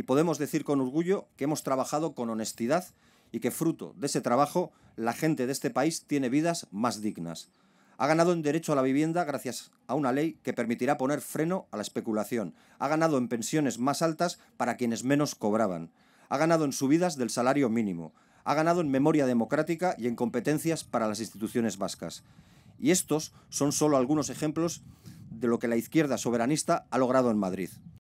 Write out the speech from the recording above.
y podemos decir con orgullo que hemos trabajado con honestidad y que fruto de ese trabajo la gente de este país tiene vidas más dignas. Ha ganado en derecho a la vivienda gracias a una ley que permitirá poner freno a la especulación. Ha ganado en pensiones más altas para quienes menos cobraban. Ha ganado en subidas del salario mínimo. Ha ganado en memoria democrática y en competencias para las instituciones vascas. Y estos son solo algunos ejemplos de lo que la izquierda soberanista ha logrado en Madrid.